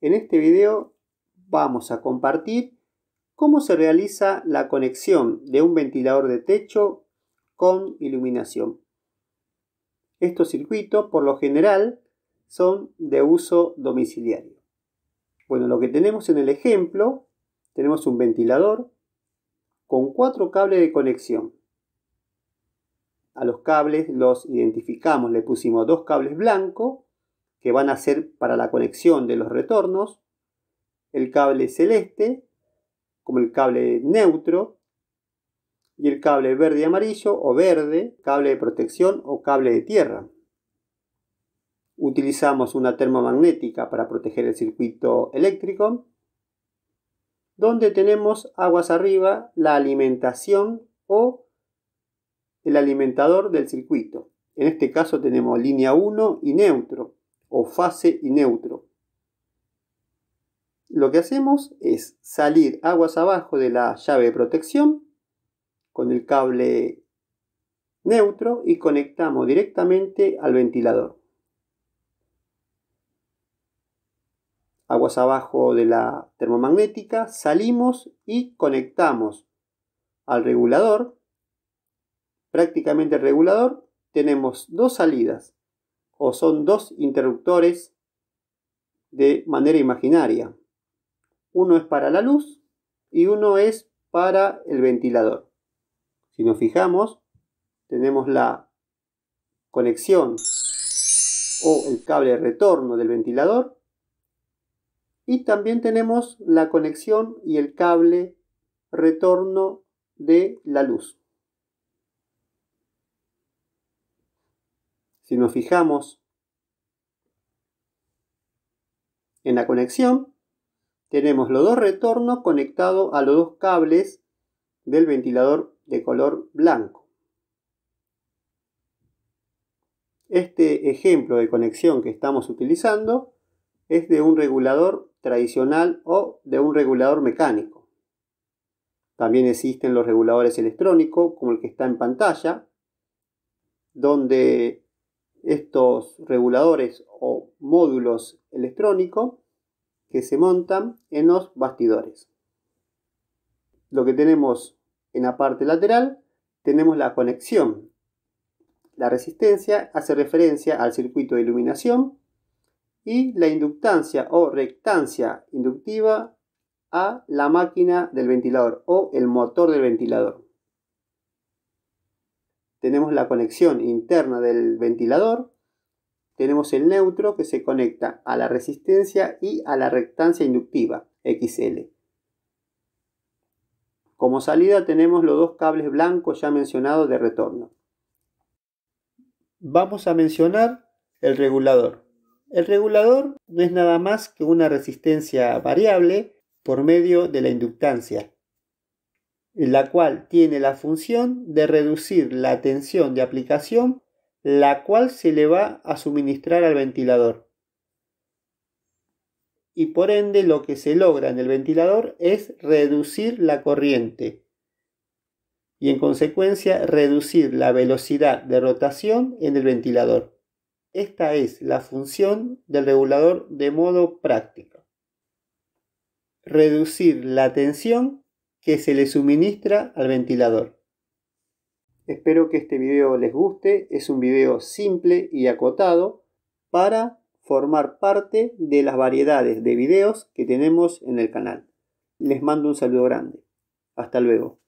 En este video vamos a compartir cómo se realiza la conexión de un ventilador de techo con iluminación. Estos circuitos por lo general son de uso domiciliario. Bueno, lo que tenemos en el ejemplo, tenemos un ventilador con cuatro cables de conexión. A los cables los identificamos, le pusimos dos cables blancos que van a ser para la conexión de los retornos, el cable celeste, como el cable neutro, y el cable verde y amarillo o verde, cable de protección o cable de tierra. Utilizamos una termomagnética para proteger el circuito eléctrico, donde tenemos aguas arriba la alimentación o el alimentador del circuito. En este caso tenemos línea 1 y neutro o fase y neutro. Lo que hacemos es salir aguas abajo de la llave de protección con el cable neutro y conectamos directamente al ventilador. Aguas abajo de la termomagnética, salimos y conectamos al regulador. Prácticamente el regulador tenemos dos salidas, o son dos interruptores de manera imaginaria. Uno es para la luz y uno es para el ventilador. Si nos fijamos, tenemos la conexión o el cable de retorno del ventilador y también tenemos la conexión y el cable retorno de la luz. Si nos fijamos en la conexión, tenemos los dos retornos conectados a los dos cables del ventilador de color blanco. Este ejemplo de conexión que estamos utilizando es de un regulador tradicional o de un regulador mecánico. También existen los reguladores electrónicos, como el que está en pantalla, donde estos reguladores o módulos electrónicos que se montan en los bastidores. Lo que tenemos en la parte lateral, tenemos la conexión. La resistencia hace referencia al circuito de iluminación y la inductancia o rectancia inductiva a la máquina del ventilador o el motor del ventilador tenemos la conexión interna del ventilador, tenemos el neutro que se conecta a la resistencia y a la rectancia inductiva XL. Como salida tenemos los dos cables blancos ya mencionados de retorno. Vamos a mencionar el regulador. El regulador no es nada más que una resistencia variable por medio de la inductancia, la cual tiene la función de reducir la tensión de aplicación, la cual se le va a suministrar al ventilador. Y por ende lo que se logra en el ventilador es reducir la corriente y en consecuencia reducir la velocidad de rotación en el ventilador. Esta es la función del regulador de modo práctico. Reducir la tensión que se le suministra al ventilador. Espero que este video les guste, es un video simple y acotado para formar parte de las variedades de videos que tenemos en el canal. Les mando un saludo grande. Hasta luego.